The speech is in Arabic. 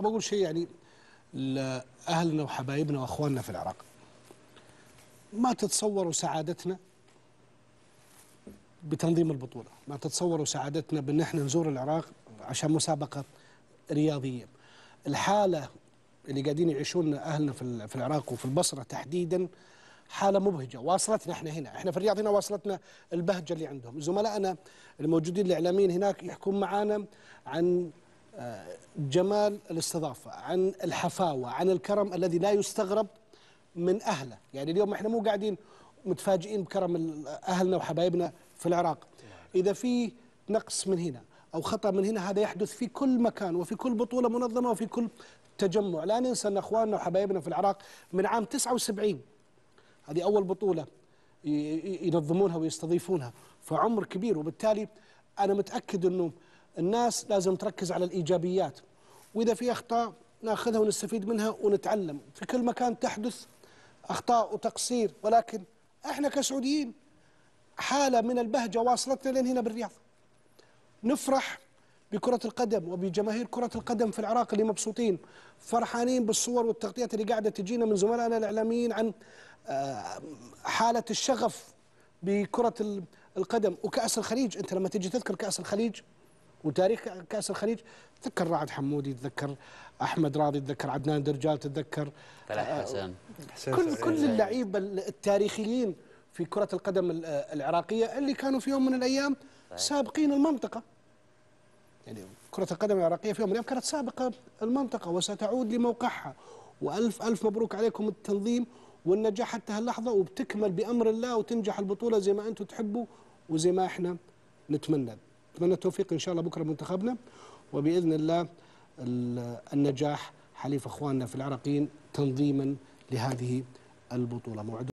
بقول شيء يعني لأهلنا وحبايبنا وأخواننا في العراق ما تتصوروا سعادتنا بتنظيم البطولة ما تتصوروا سعادتنا بأن احنا نزور العراق عشان مسابقة رياضية الحالة اللي قاعدين يعيشون أهلنا في العراق وفي البصرة تحديدا حالة مبهجة واصلتنا احنا هنا احنا في الرياض هنا واصلتنا البهجة اللي عندهم زملائنا الموجودين الإعلاميين هناك يحكون معانا عن جمال الاستضافة عن الحفاوة عن الكرم الذي لا يستغرب من أهله يعني اليوم احنا مو قاعدين متفاجئين بكرم أهلنا وحبايبنا في العراق إذا في نقص من هنا أو خطأ من هنا هذا يحدث في كل مكان وفي كل بطولة منظمة وفي كل تجمع لا ننسى أن أخواننا وحبايبنا في العراق من عام 79 هذه أول بطولة ينظمونها ويستضيفونها فعمر كبير وبالتالي أنا متأكد أنه الناس لازم تركز على الإيجابيات وإذا في أخطاء ناخذها ونستفيد منها ونتعلم في كل مكان تحدث أخطاء وتقصير ولكن احنا كسعوديين حالة من البهجة واصلتنا لين هنا بالرياض نفرح بكرة القدم وبجماهير كرة القدم في العراق اللي مبسوطين فرحانين بالصور والتغطيات اللي قاعدة تجينا من زملائنا الإعلاميين عن آه، حالة الشغف بكرة القدم وكأس الخليج أنت لما تجي تذكر كأس الخليج وتاريخ كاس الخليج تذكر رعد حمودي تذكر احمد راضي تذكر عدنان درجال تذكر فلاح آه، حسن كل كل اللعيبه التاريخيين في كره القدم العراقيه اللي كانوا في يوم من الايام سابقين المنطقه يعني كرة القدم العراقية في يوم من الأيام كانت سابقة المنطقة وستعود لموقعها وألف ألف مبروك عليكم التنظيم والنجاح حتى هاللحظة وبتكمل بأمر الله وتنجح البطولة زي ما أنتم تحبوا وزي ما إحنا نتمنى اتمنى التوفيق ان شاء الله بكره منتخبنا وباذن الله النجاح حليف اخواننا في العراقيين تنظيما لهذه البطوله موعد